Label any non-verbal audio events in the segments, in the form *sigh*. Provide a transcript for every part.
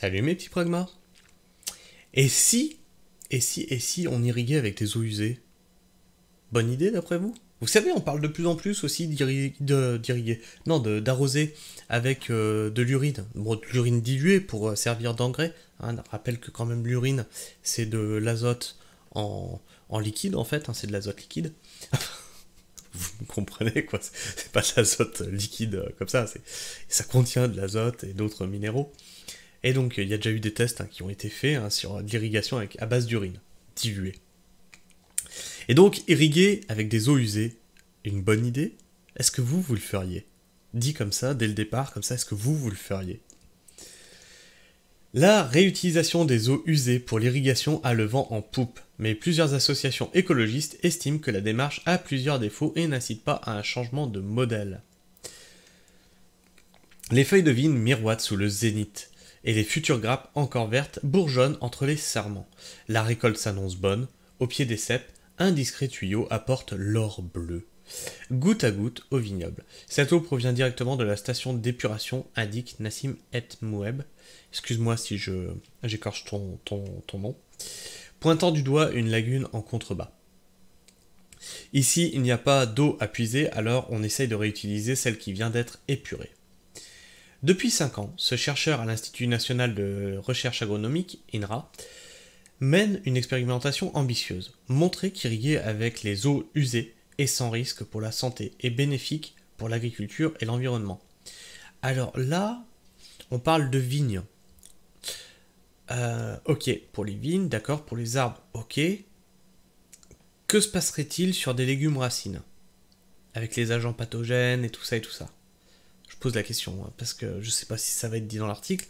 Salut mes petits pragmas. Et si, et si, et si on irriguait avec des eaux usées Bonne idée d'après vous Vous savez, on parle de plus en plus aussi d'irriguer, non, d'arroser avec euh, de l'urine, bon, de l'urine diluée pour euh, servir d'engrais. Hein, rappelle que quand même l'urine, c'est de l'azote en, liquide en fait, hein, c'est de l'azote liquide. *laughs* vous comprenez quoi, c'est pas de l'azote liquide euh, comme ça, ça contient de l'azote et d'autres minéraux. Et donc, il y a déjà eu des tests hein, qui ont été faits hein, sur l'irrigation avec, à base d'urine, diluée. Et donc, irriguer avec des eaux usées, une bonne idée Est-ce que vous, vous le feriez Dit comme ça, dès le départ, comme ça, est-ce que vous, vous le feriez La réutilisation des eaux usées pour l'irrigation a le vent en poupe, mais plusieurs associations écologistes estiment que la démarche a plusieurs défauts et n'incite pas à un changement de modèle. Les feuilles de vigne miroitent sous le zénith et les futures grappes encore vertes bourgeonnent entre les sarments. La récolte s'annonce bonne, au pied des cèpes, un discret tuyau apporte l'or bleu. Goutte à goutte au vignoble. Cette eau provient directement de la station d'épuration, indique Nassim Et Moueb. Excuse-moi si je j'écorche ton, ton, ton nom. Pointant du doigt une lagune en contrebas. Ici, il n'y a pas d'eau à puiser, alors on essaye de réutiliser celle qui vient d'être épurée. Depuis 5 ans, ce chercheur à l'Institut national de recherche agronomique, INRA, mène une expérimentation ambitieuse, montrer qu'irriguer avec les eaux usées et sans risque pour la santé et bénéfique pour l'agriculture et l'environnement. Alors là, on parle de vignes. Euh, ok, pour les vignes, d'accord, pour les arbres, ok. Que se passerait-il sur des légumes racines Avec les agents pathogènes et tout ça et tout ça. Je pose la question, hein, parce que je sais pas si ça va être dit dans l'article.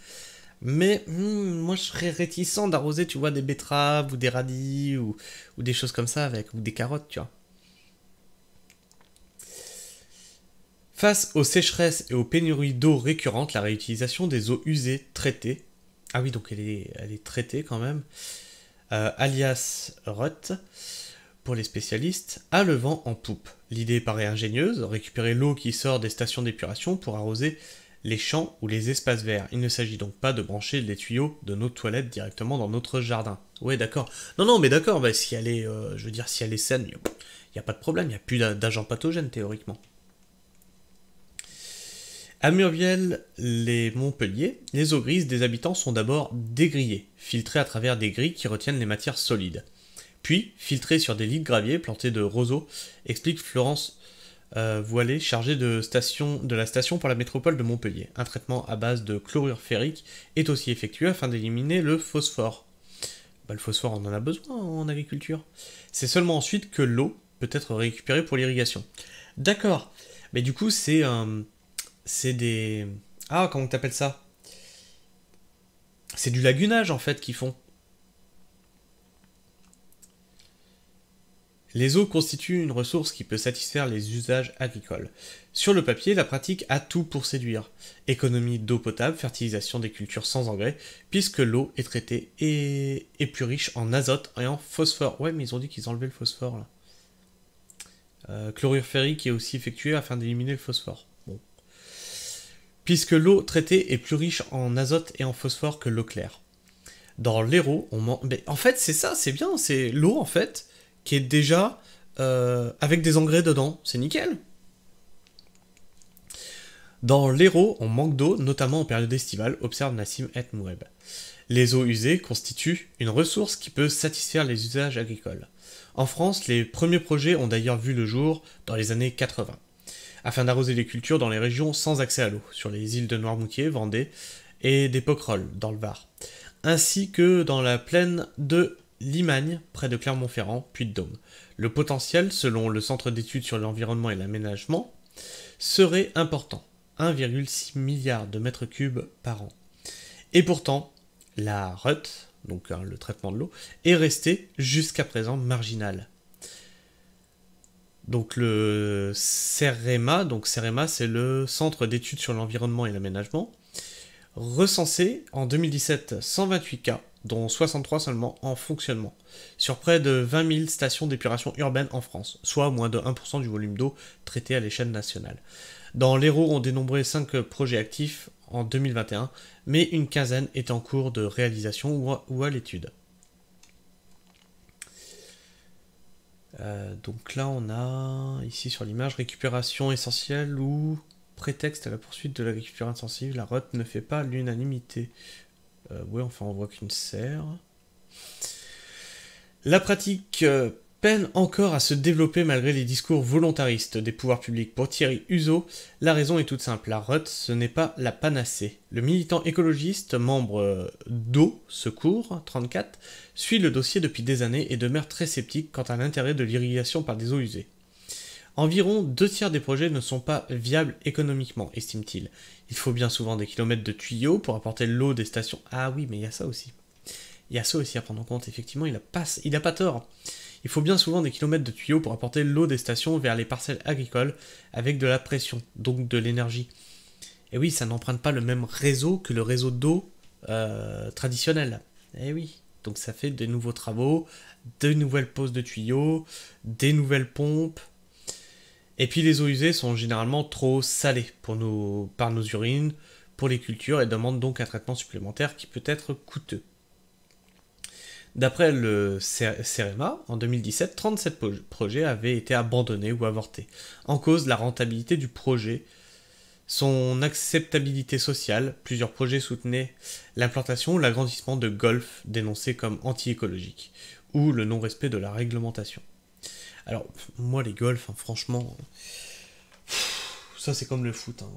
Mais hmm, moi, je serais réticent d'arroser, tu vois, des betteraves ou des radis ou, des choses comme ça avec, ou des carottes, tu vois. Face aux sécheresses et aux pénuries d'eau récurrentes, la réutilisation des eaux usées traitées, ah oui, donc elle est, elle est traitée quand même, euh, alias rot les spécialistes, à le vent en poupe. L'idée paraît ingénieuse, récupérer l'eau qui sort des stations d'épuration pour arroser les champs ou les espaces verts. Il ne s'agit donc pas de brancher les tuyaux de nos toilettes directement dans notre jardin. Ouais, d'accord. Non, non, mais d'accord, bah, si elle est, euh, je veux dire, si elle est saine, il n'y a pas de problème, il n'y a plus d'agents pathogènes théoriquement. À Murviel, les Montpellier, les eaux grises des habitants sont d'abord dégrillées, filtrées à travers des grilles qui retiennent les matières solides puis filtré sur des lits de gravier plantés de roseaux, explique Florence Voilé, euh, Voilée, chargée de, station, de la station pour la métropole de Montpellier. Un traitement à base de chlorure ferrique est aussi effectué afin d'éliminer le phosphore. Bah, le phosphore, on en a besoin en agriculture. C'est seulement ensuite que l'eau peut être récupérée pour l'irrigation. D'accord, mais du coup, c'est euh, des. Ah, comment t'appelles ça C'est du lagunage en fait qu'ils font. Les eaux constituent une ressource qui peut satisfaire les usages agricoles. Sur le papier, la pratique a tout pour séduire. Économie d'eau potable, fertilisation des cultures sans engrais, puisque l'eau est traitée et est plus riche en azote et en phosphore. Ouais, mais ils ont dit qu'ils enlevaient le phosphore là. Euh, chlorure ferrique est aussi effectué afin d'éliminer le phosphore. Bon. Puisque l'eau traitée est plus riche en azote et en phosphore que l'eau claire. Dans l'héro, on ment. Mais en fait, c'est ça, c'est bien, c'est l'eau en fait qui est déjà euh, avec des engrais dedans. C'est nickel. Dans l'Hérault, on manque d'eau, notamment en période estivale, observe Nassim Et Moueb. Les eaux usées constituent une ressource qui peut satisfaire les usages agricoles. En France, les premiers projets ont d'ailleurs vu le jour dans les années 80, afin d'arroser les cultures dans les régions sans accès à l'eau, sur les îles de Noirmoutier, Vendée et des Poquerolles, dans le Var, ainsi que dans la plaine de Limagne, près de clermont ferrand puis Puy-de-Dôme. Le potentiel, selon le Centre d'études sur l'environnement et l'aménagement, serait important, 1,6 milliard de mètres cubes par an. Et pourtant, la RUT, donc hein, le traitement de l'eau, est restée jusqu'à présent marginale. Donc le CEREMA, donc CEREMA c'est le Centre d'études sur l'environnement et l'aménagement, recensé en 2017 128 cas dont 63 seulement en fonctionnement, sur près de 20 000 stations d'épuration urbaine en France, soit moins de 1% du volume d'eau traité à l'échelle nationale. Dans l'Hérault, on dénombrait 5 projets actifs en 2021, mais une quinzaine est en cours de réalisation ou à, l'étude. Euh, donc là, on a ici sur l'image récupération essentielle ou prétexte à la poursuite de l'agriculture intensive, la ROT ne fait pas l'unanimité. Euh, oui, enfin, on voit qu'une serre. La pratique euh, peine encore à se développer malgré les discours volontaristes des pouvoirs publics. Pour Thierry Uzo, la raison est toute simple. La RUT, ce n'est pas la panacée. Le militant écologiste, membre euh, d'O Secours 34, suit le dossier depuis des années et demeure très sceptique quant à l'intérêt de l'irrigation par des eaux usées. Environ deux tiers des projets ne sont pas viables économiquement, estime-t-il. Il faut bien souvent des kilomètres de tuyaux pour apporter l'eau des stations. Ah oui, mais il y a ça aussi. Il y a ça aussi à prendre en compte, effectivement, il n'a pas, il pas tort. Il faut bien souvent des kilomètres de tuyaux pour apporter l'eau des stations vers les parcelles agricoles avec de la pression, donc de l'énergie. Et oui, ça n'emprunte pas le même réseau que le réseau d'eau euh, traditionnel. Et eh oui, donc ça fait des nouveaux travaux, de nouvelles poses de tuyaux, des nouvelles pompes, et puis les eaux usées sont généralement trop salées par nos urines, pour les cultures, et demandent donc un traitement supplémentaire qui peut être coûteux. D'après le CEREMA, en 2017, 37 projets avaient été abandonnés ou avortés, en cause de la rentabilité du projet, son acceptabilité sociale, plusieurs projets soutenaient l'implantation ou l'agrandissement de golfs dénoncés comme anti-écologiques, ou le non-respect de la réglementation. Alors, moi, les golfs, hein, franchement, ça c'est comme le foot. Hein.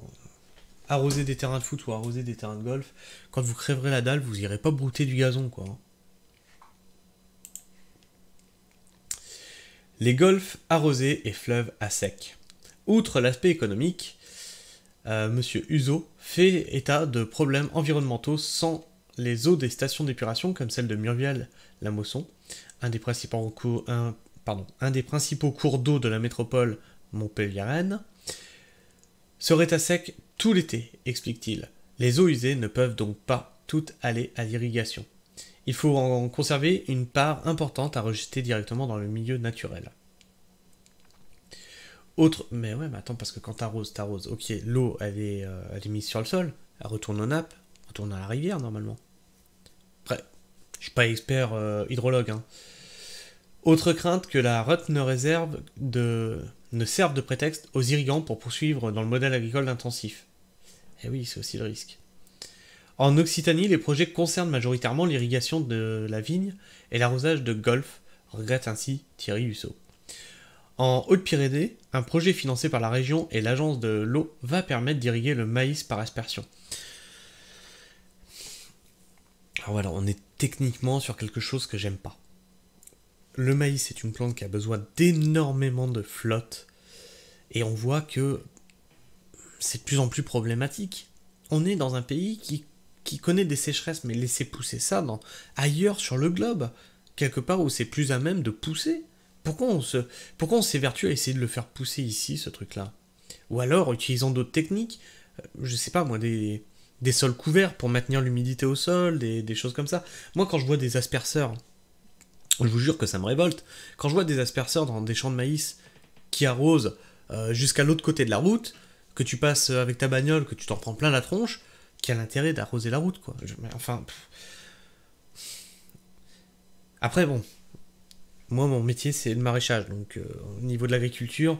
Arroser des terrains de foot ou arroser des terrains de golf, quand vous crèverez la dalle, vous irez pas brouter du gazon, quoi. Hein. Les golfs arrosés et fleuves à sec. Outre l'aspect économique, M. Euh, monsieur Uzo fait état de problèmes environnementaux sans les eaux des stations d'épuration comme celle de murviel la un des principaux, pardon, un des principaux cours d'eau de la métropole montpelliéraine, serait à sec tout l'été, explique-t-il. Les eaux usées ne peuvent donc pas toutes aller à l'irrigation. Il faut en conserver une part importante à rejeter directement dans le milieu naturel. Autre, mais ouais, mais attends, parce que quand t'arroses, t'arroses, ok, l'eau, elle, est, euh, mise sur le sol, elle retourne aux nappes, retourne à la rivière, normalement. Après, je suis pas expert euh, hydrologue, hein. Autre crainte que la RUT ne, réserve ne serve de prétexte aux irrigants pour poursuivre dans le modèle agricole intensif. Eh oui, c'est aussi le risque. En Occitanie, les projets concernent majoritairement l'irrigation de la vigne et l'arrosage de golf, regrette ainsi Thierry Husseau. En Haute-Pyrénées, un projet financé par la région et l'agence de l'eau va permettre d'irriguer le maïs par aspersion. Alors voilà, on est techniquement sur quelque chose que j'aime pas le maïs est une plante qui a besoin d'énormément de flotte. Et on voit que c'est de plus en plus problématique. On est dans un pays qui, connaît des sécheresses, mais laisser pousser ça dans, ailleurs sur le globe, quelque part où c'est plus à même de pousser. Pourquoi on, s'évertue à essayer de le faire pousser ici, ce truc-là Ou alors, utilisant d'autres techniques, euh, je sais pas moi, des, sols couverts pour maintenir l'humidité au sol, des, des choses comme ça. Moi, quand je vois des asperceurs, je vous jure que ça me révolte. Quand je vois des asperceurs dans des champs de maïs qui arrosent euh, jusqu'à l'autre côté de la route, que tu passes euh, avec ta bagnole, que tu t'en prends plein la tronche, a l'intérêt d'arroser la route, quoi Enfin... Après, bon, moi, mon métier, c'est le maraîchage. Donc, euh, au niveau de l'agriculture,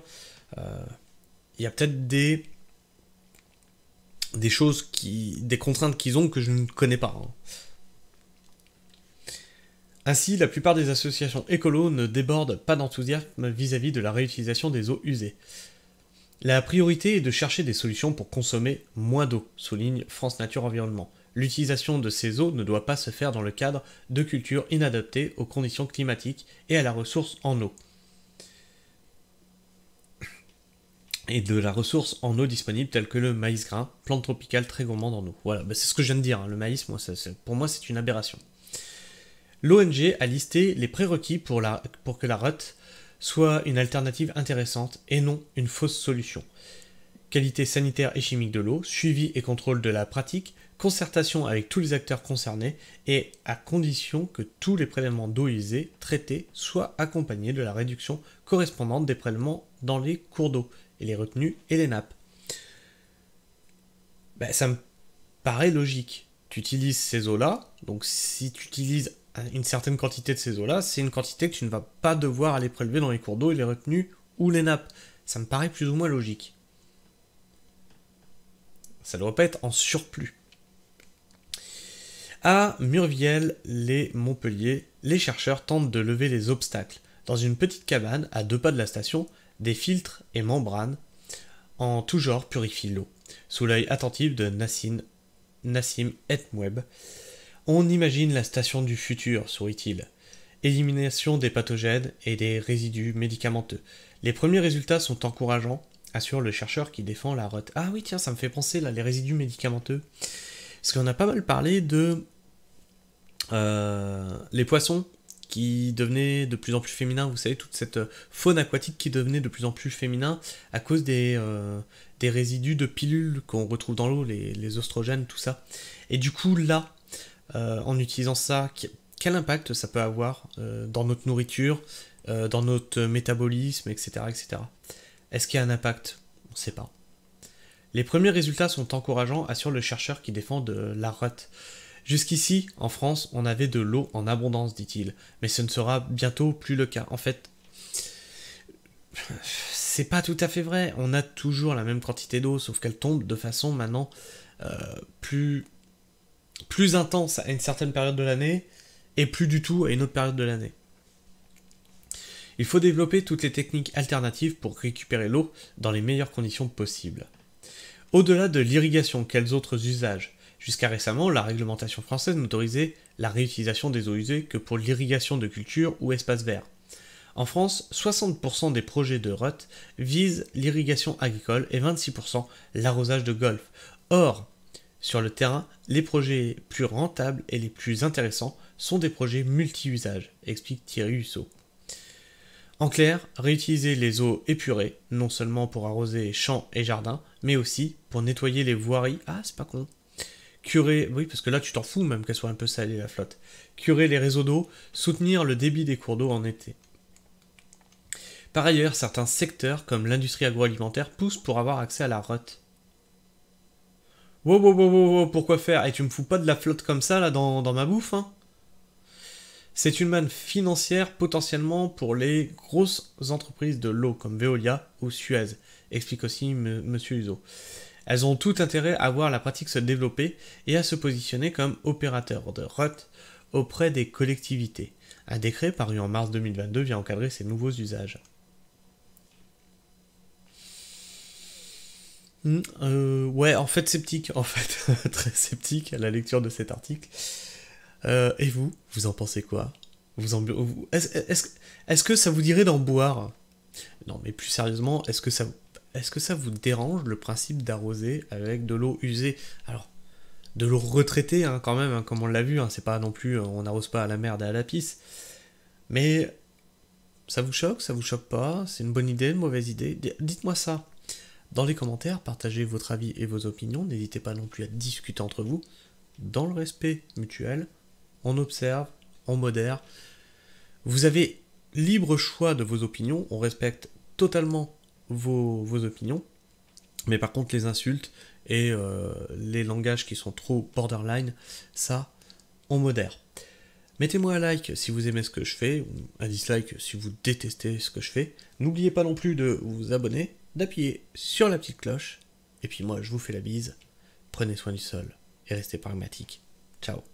il y a peut-être des, des choses, qui, des contraintes qu'ils ont que je ne connais pas. Hein. Ainsi, la plupart des associations écolos ne débordent pas d'enthousiasme vis-à-vis de la réutilisation des eaux usées. La priorité est de chercher des solutions pour consommer moins d'eau, souligne France Nature Environnement. L'utilisation de ces eaux ne doit pas se faire dans le cadre de cultures inadaptées aux conditions climatiques et à la ressource en eau. Et de la ressource en eau disponible telle que le maïs grain, plante tropicale très gourmande en eau. Voilà, bah, c'est ce que je viens de dire, hein. le maïs, pour moi c'est une aberration l'ONG a listé les prérequis pour, que la RUT soit une alternative intéressante et non une fausse solution. Qualité sanitaire et chimique de l'eau, suivi et contrôle de la pratique, concertation avec tous les acteurs concernés et à condition que tous les prélèvements d'eau usée traités soient accompagnés de la réduction correspondante des prélèvements dans les cours d'eau et les retenues et les nappes. Ben, ça me paraît logique. Tu utilises ces eaux-là, donc si tu utilises une certaine quantité de ces eaux-là, c'est une quantité que tu ne vas pas devoir aller prélever dans les cours d'eau et les retenues ou les nappes. Ça me paraît plus ou moins logique. Ça ne doit pas être en surplus. À Murviel, les Montpellier, les chercheurs tentent de lever les obstacles. Dans une petite cabane, à deux pas de la station, des filtres et membranes en tout genre purifient l'eau, sous l'œil attentif de Nassim, Nassim Etmweb. On imagine la station du futur, sourit-il. Élimination des pathogènes et des résidus médicamenteux. Les premiers résultats sont encourageants, assure le chercheur qui défend la route. Ah oui, tiens, ça me fait penser là, les résidus médicamenteux. Parce qu'on a pas mal parlé de. Euh, les poissons qui devenaient de plus en plus féminins, vous savez, toute cette euh, faune aquatique qui devenait de plus en plus féminin à cause des, euh, des résidus de pilules qu'on retrouve dans l'eau, les, les oestrogènes, tout ça. Et du coup, là, euh, en utilisant ça, quel impact ça peut avoir euh, dans notre nourriture, euh, dans notre métabolisme, etc. etc. Est-ce qu'il y a un impact On ne sait pas. Les premiers résultats sont encourageants, assure le chercheur qui défend de la route. Jusqu'ici, en France, on avait de l'eau en abondance, dit-il, mais ce ne sera bientôt plus le cas. En fait, c'est pas tout à fait vrai. On a toujours la même quantité d'eau, sauf qu'elle tombe de façon maintenant plus plus intense à une certaine période de l'année et plus du tout à une autre période de l'année. Il faut développer toutes les techniques alternatives pour récupérer l'eau dans les meilleures conditions possibles. Au-delà de l'irrigation, quels autres usages Jusqu'à récemment, la réglementation française n'autorisait la réutilisation des eaux usées que pour l'irrigation de cultures ou espaces verts. En France, 60% des projets de RUT visent l'irrigation agricole et 26% l'arrosage de golf. Or, sur le terrain, les projets plus rentables et les plus intéressants sont des projets multi-usages, explique Thierry Husseau. En clair, réutiliser les eaux épurées, non seulement pour arroser champs et jardins, mais aussi pour nettoyer les voiries. Ah, c'est pas con. Curer, oui, parce que là tu t'en fous même qu'elle soit un peu salée la flotte. Curer les réseaux d'eau, soutenir le débit des cours d'eau en été. Par ailleurs, certains secteurs comme l'industrie agroalimentaire poussent pour avoir accès à la route. Wow, wow, wow, pourquoi faire Et tu me fous pas de la flotte comme ça, là, dans, ma bouffe, hein. C'est une manne financière potentiellement pour les grosses entreprises de l'eau, comme Veolia ou Suez, explique aussi M. Monsieur Uzo. Elles ont tout intérêt à voir la pratique se développer et à se positionner comme opérateurs de route auprès des collectivités. Un décret paru en mars 2022 vient encadrer ces nouveaux usages. Mm, euh, ouais, en fait, sceptique, en fait, *laughs* très sceptique à la lecture de cet article. Euh, et vous, vous en pensez quoi vous, vous Est-ce est que ça vous dirait d'en boire Non, mais plus sérieusement, est-ce que, ça, est que ça vous dérange le principe d'arroser avec de l'eau usée Alors, de l'eau retraitée, hein, quand même, hein, comme on l'a vu, hein, c'est pas non plus, on n'arrose pas à la merde et à la pisse. Mais ça vous choque, ça vous choque pas C'est une bonne idée, une mauvaise idée Dites-moi ça. Dans les commentaires, partagez votre avis et vos opinions, n'hésitez pas non plus à discuter entre vous, dans le respect mutuel, on observe, on modère. Vous avez libre choix de vos opinions, on respecte totalement vos, opinions, mais par contre les insultes et euh, les langages qui sont trop borderline, ça, on modère. Mettez-moi un like si vous aimez ce que je fais, ou un dislike si vous détestez ce que je fais. N'oubliez pas non plus de vous abonner d'appuyer sur la petite cloche. Et puis moi, je vous fais la bise. Prenez soin du sol et restez pragmatique. Ciao